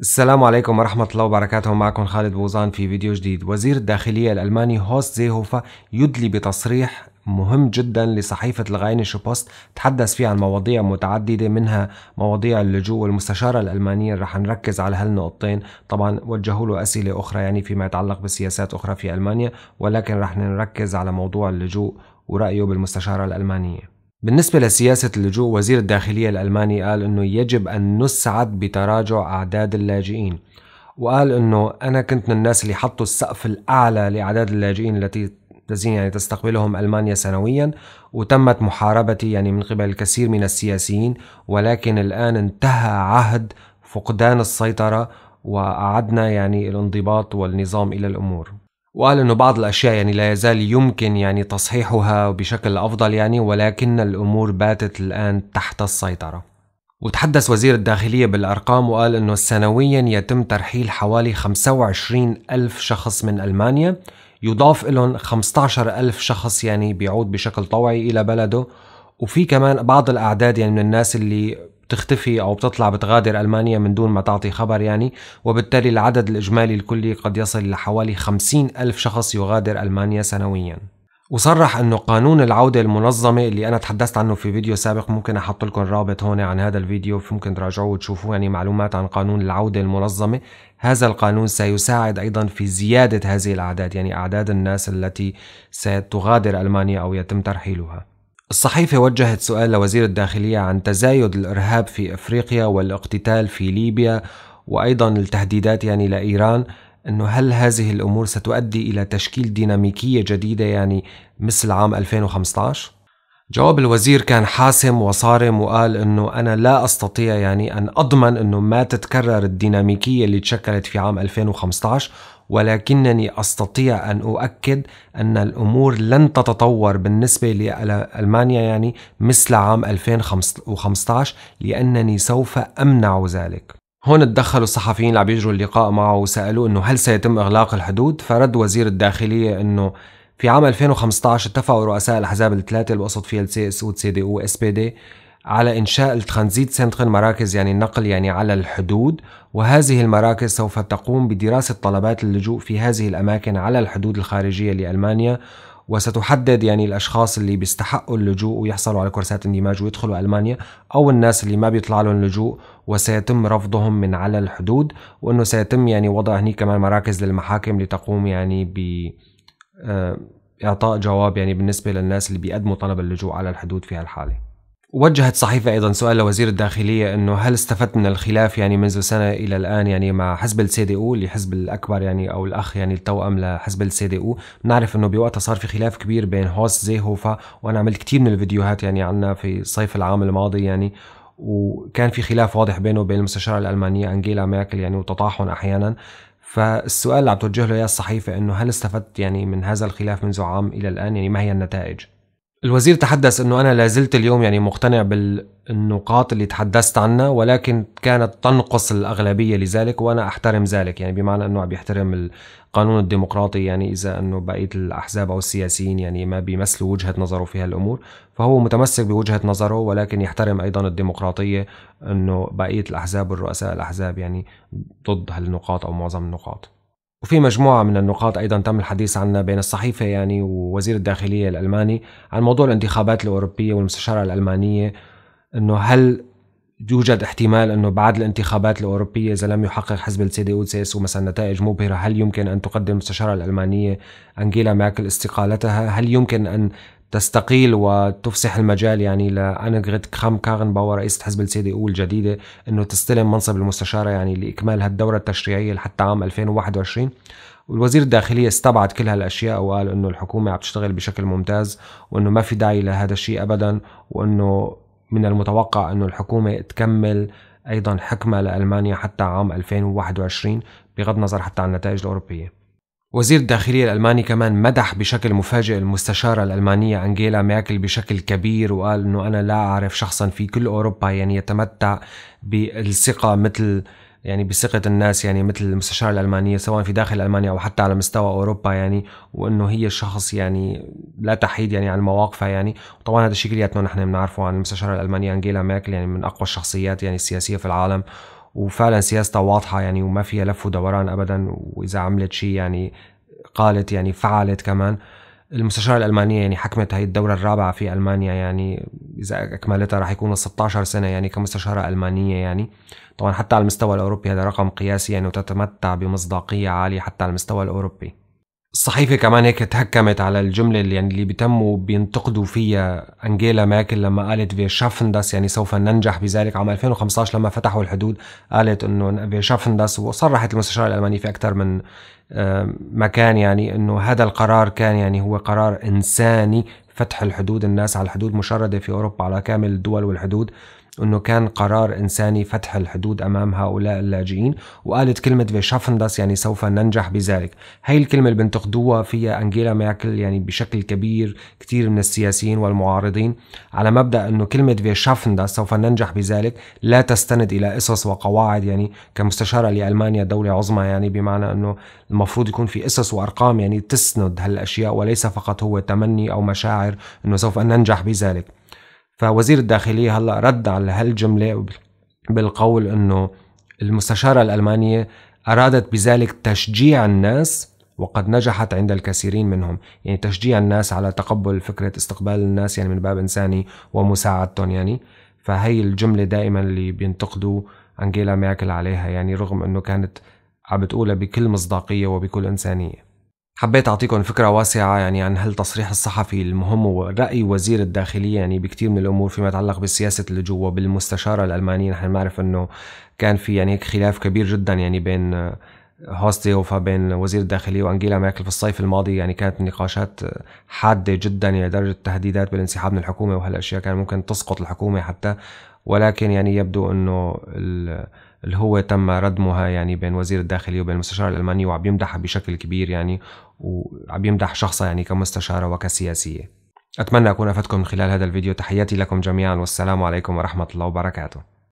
السلام عليكم ورحمة الله وبركاته معكم خالد بوزان في فيديو جديد وزير الداخلية الألماني هوست زيهوفا يدلي بتصريح مهم جدا لصحيفة الغاينش بوست تحدث فيه عن مواضيع متعددة منها مواضيع اللجوء والمستشارة الألمانية رح نركز على هالنقطتين طبعا وجهوا له أسئلة أخرى يعني فيما يتعلق بسياسات أخرى في ألمانيا ولكن رح نركز على موضوع اللجوء ورأيه بالمستشارة الألمانية بالنسبة لسياسة اللجوء وزير الداخلية الألماني قال أنه يجب أن نسعد بتراجع أعداد اللاجئين وقال أنه أنا كنت من الناس اللي حطوا السقف الأعلى لأعداد اللاجئين التي الذين يعني تستقبلهم ألمانيا سنويا وتمت محاربتي يعني من قبل الكثير من السياسيين ولكن الآن انتهى عهد فقدان السيطرة وأعدنا يعني الانضباط والنظام إلى الأمور وقال انه بعض الاشياء يعني لا يزال يمكن يعني تصحيحها بشكل افضل يعني ولكن الامور باتت الان تحت السيطره. وتحدث وزير الداخلية بالأرقام وقال أنه سنويا يتم ترحيل حوالي 25 ألف شخص من ألمانيا يضاف لهم 15 ألف شخص يعني بيعود بشكل طوعي إلى بلده وفي كمان بعض الأعداد يعني من الناس اللي بتختفي أو بتطلع بتغادر ألمانيا من دون ما تعطي خبر يعني وبالتالي العدد الإجمالي الكلي قد يصل لحوالي 50 ألف شخص يغادر ألمانيا سنوياً وصرح انه قانون العودة المنظمة اللي انا تحدثت عنه في فيديو سابق ممكن احط لكم رابط هون عن هذا الفيديو ممكن تراجعوه وتشوفوه يعني معلومات عن قانون العودة المنظمة هذا القانون سيساعد ايضا في زيادة هذه الاعداد يعني اعداد الناس التي ستغادر المانيا او يتم ترحيلها الصحيفة وجهت سؤال لوزير الداخلية عن تزايد الإرهاب في أفريقيا والاقتتال في ليبيا وأيضا التهديدات يعني لإيران أنه هل هذه الأمور ستؤدي إلى تشكيل ديناميكية جديدة يعني مثل عام 2015؟ جواب الوزير كان حاسم وصارم وقال انه انا لا استطيع يعني ان اضمن انه ما تتكرر الديناميكيه اللي تشكلت في عام 2015 ولكنني استطيع ان اؤكد ان الامور لن تتطور بالنسبه لالمانيا يعني مثل عام 2015 لانني سوف امنع ذلك. هون تدخلوا الصحفيين اللي عم يجروا اللقاء معه وسالوه انه هل سيتم اغلاق الحدود؟ فرد وزير الداخليه انه في عام 2015 اتفقوا رؤساء الاحزاب الثلاثه اللي بقصد فيها السي اس او سي دي او اس بي دي على انشاء الترانزيت سنترن مراكز يعني النقل يعني على الحدود وهذه المراكز سوف تقوم بدراسه طلبات اللجوء في هذه الاماكن على الحدود الخارجيه لالمانيا وستحدد يعني الاشخاص اللي بيستحقوا اللجوء ويحصلوا على كورسات اندماج ويدخلوا المانيا او الناس اللي ما بيطلع لهم لجوء وسيتم رفضهم من على الحدود وانه سيتم يعني وضع هني كمان مراكز للمحاكم لتقوم يعني ب آه، إعطاء جواب يعني بالنسبة للناس اللي بيقدموا طلب اللجوء على الحدود في هالحالة وجهت صحيفة أيضا سؤال لوزير الداخلية أنه هل استفدت من الخلاف يعني منذ سنة إلى الآن يعني مع حزب السي دي أو اللي حزب الأكبر يعني أو الأخ يعني التوأم لحزب السي دي أو بنعرف أنه بوقتها صار في خلاف كبير بين هوس زيهوفا وأنا عملت كتير من الفيديوهات يعني عنا في صيف العام الماضي يعني وكان في خلاف واضح بينه وبين المستشارة الألمانية أنجيلا ميركل يعني وتطاحن أحيانا فالسؤال اللي عم توجه له اياه الصحيفه انه هل استفدت يعني من هذا الخلاف منذ عام الى الان يعني ما هي النتائج؟ الوزير تحدث انه انا لازلت اليوم يعني مقتنع بالنقاط اللي تحدثت عنها ولكن كانت تنقص الاغلبيه لذلك وانا احترم ذلك يعني بمعنى انه عم يحترم القانون الديمقراطي يعني اذا انه بقيه الاحزاب او السياسيين يعني ما بيمثلوا وجهه نظره في هالامور فهو متمسك بوجهه نظره ولكن يحترم ايضا الديمقراطيه انه بقيه الاحزاب والرؤساء الاحزاب يعني ضد هالنقاط او معظم النقاط وفي مجموعة من النقاط أيضا تم الحديث عنها بين الصحيفة يعني ووزير الداخلية الألماني عن موضوع الانتخابات الأوروبية والمستشارة الألمانية أنه هل يوجد احتمال أنه بعد الانتخابات الأوروبية إذا لم يحقق حزب السي دي أو ومثلا مثلا نتائج مبهرة هل يمكن أن تقدم المستشارة الألمانية أنجيلا ميركل استقالتها هل يمكن أن تستقيل وتفسح المجال يعني لانجريت كرام باور رئيسة حزب السي دي او الجديدة انه تستلم منصب المستشارة يعني لإكمال هالدورة التشريعية لحتى عام 2021 والوزير الداخلية استبعد كل هالأشياء وقال إنه الحكومة عم تشتغل بشكل ممتاز وإنه ما في داعي لهذا الشيء أبدا وإنه من المتوقع إنه الحكومة تكمل أيضا حكمة لألمانيا حتى عام 2021 بغض النظر حتى عن النتائج الأوروبية وزير الداخلية الألماني كمان مدح بشكل مفاجئ المستشارة الألمانية أنجيلا ميركل بشكل كبير وقال أنه أنا لا أعرف شخصا في كل أوروبا يعني يتمتع بالثقة مثل يعني بثقة الناس يعني مثل المستشارة الألمانية سواء في داخل ألمانيا أو حتى على مستوى أوروبا يعني وأنه هي شخص يعني لا تحيد يعني عن مواقفها يعني وطبعا هذا الشيء كلياتنا نحن بنعرفه عن المستشارة الألمانية أنجيلا ميركل يعني من أقوى الشخصيات يعني السياسية في العالم وفعلا سياستها واضحه يعني وما فيها لف ودوران ابدا واذا عملت شيء يعني قالت يعني فعلت كمان المستشارة الألمانية يعني حكمت هي الدورة الرابعة في ألمانيا يعني إذا أكملتها راح يكون 16 سنة يعني كمستشارة ألمانية يعني طبعا حتى على المستوى الأوروبي هذا رقم قياسي يعني وتتمتع بمصداقية عالية حتى على المستوى الأوروبي الصحيفه كمان هيك تهكمت على الجمله اللي يعني اللي بيتموا بينتقدوا فيها انجيلا ماكل لما قالت في شافندس يعني سوف ننجح بذلك عام 2015 لما فتحوا الحدود قالت انه في شافندس وصرحت المستشار الالماني في اكثر من آه، مكان يعني انه هذا القرار كان يعني هو قرار انساني فتح الحدود الناس على الحدود مشردة في أوروبا على كامل الدول والحدود انه كان قرار انساني فتح الحدود امام هؤلاء اللاجئين وقالت كلمه شافندس يعني سوف ننجح بذلك هاي الكلمه اللي بنتقدوها فيها انجيلا ميركل يعني بشكل كبير كثير من السياسيين والمعارضين على مبدا انه كلمه شافندس سوف ننجح بذلك لا تستند الى قصص وقواعد يعني كمستشاره لالمانيا دوله عظمى يعني بمعنى انه المفروض يكون في قصص وارقام يعني تسند هالاشياء وليس فقط هو تمني او مشاعر انه سوف ننجح بذلك فوزير الداخلية هلا رد على هالجملة بالقول انه المستشارة الألمانية أرادت بذلك تشجيع الناس وقد نجحت عند الكثيرين منهم يعني تشجيع الناس على تقبل فكرة استقبال الناس يعني من باب إنساني ومساعدتهم يعني فهي الجملة دائما اللي بينتقدوا أنجيلا ميركل عليها يعني رغم أنه كانت عم بتقولها بكل مصداقية وبكل إنسانية حبيت أعطيكم فكرة واسعة يعني عن هالتصريح الصحفي المهم ورأي وزير الداخلية يعني بكثير من الأمور فيما يتعلق بسياسة جوا بالمستشارة الألمانية نحن بنعرف إنه كان في يعني هيك خلاف كبير جدا يعني بين هوستي وفا بين وزير الداخلية وأنجيلا ميركل في الصيف الماضي يعني كانت نقاشات حادة جدا إلى يعني درجة تهديدات بالانسحاب من الحكومة وهالأشياء كان ممكن تسقط الحكومة حتى ولكن يعني يبدو انه الهوة تم ردمها يعني بين وزير الداخلية وبين المستشار الألماني وعم يمدحها بشكل كبير يعني وعم يمدح شخصها يعني كمستشارة وكسياسية أتمنى أكون أفدتكم من خلال هذا الفيديو تحياتي لكم جميعا والسلام عليكم ورحمة الله وبركاته